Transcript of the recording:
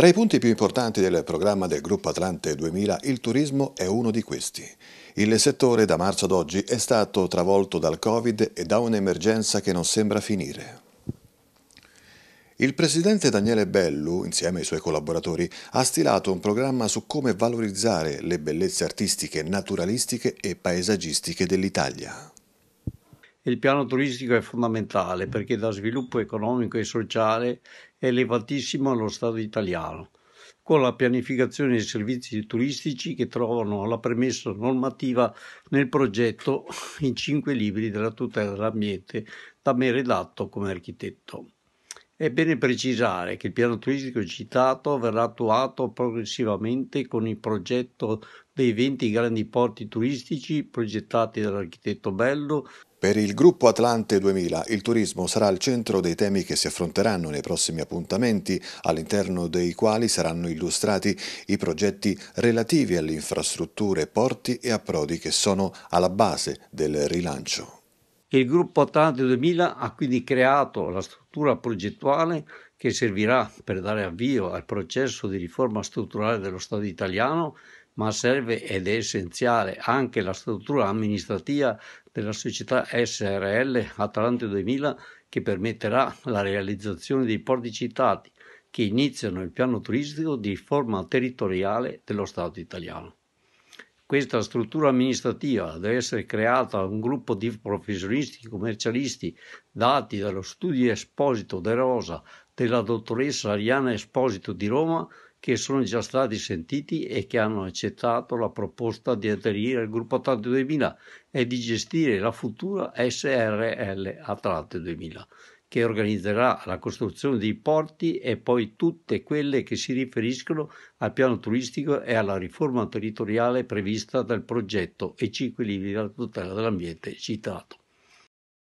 Tra i punti più importanti del programma del Gruppo Atlante 2000, il turismo è uno di questi. Il settore da marzo ad oggi è stato travolto dal Covid e da un'emergenza che non sembra finire. Il presidente Daniele Bellu, insieme ai suoi collaboratori, ha stilato un programma su come valorizzare le bellezze artistiche, naturalistiche e paesaggistiche dell'Italia. Il piano turistico è fondamentale perché dà sviluppo economico e sociale elevatissimo allo Stato italiano, con la pianificazione dei servizi turistici che trovano la premessa normativa nel progetto in cinque libri della tutela dell'ambiente da me redatto come architetto. È bene precisare che il piano turistico citato verrà attuato progressivamente con il progetto dei 20 grandi porti turistici progettati dall'architetto Bello per il gruppo Atlante 2000 il turismo sarà al centro dei temi che si affronteranno nei prossimi appuntamenti, all'interno dei quali saranno illustrati i progetti relativi alle infrastrutture, porti e approdi che sono alla base del rilancio. Il gruppo Atlante 2000 ha quindi creato la struttura progettuale che servirà per dare avvio al processo di riforma strutturale dello Stato italiano ma serve ed è essenziale anche la struttura amministrativa della società SRL Atlante 2000 che permetterà la realizzazione dei porti citati che iniziano il piano turistico di forma territoriale dello Stato italiano questa struttura amministrativa deve essere creata da un gruppo di professionisti commercialisti dati dallo studio Esposito De Rosa della dottoressa Ariana Esposito di Roma che sono già stati sentiti e che hanno accettato la proposta di aderire al gruppo Atlante 2000 e di gestire la futura SRL Atlante 2000 che organizzerà la costruzione dei porti e poi tutte quelle che si riferiscono al piano turistico e alla riforma territoriale prevista dal progetto e cinque livelli della tutela dell'ambiente citato.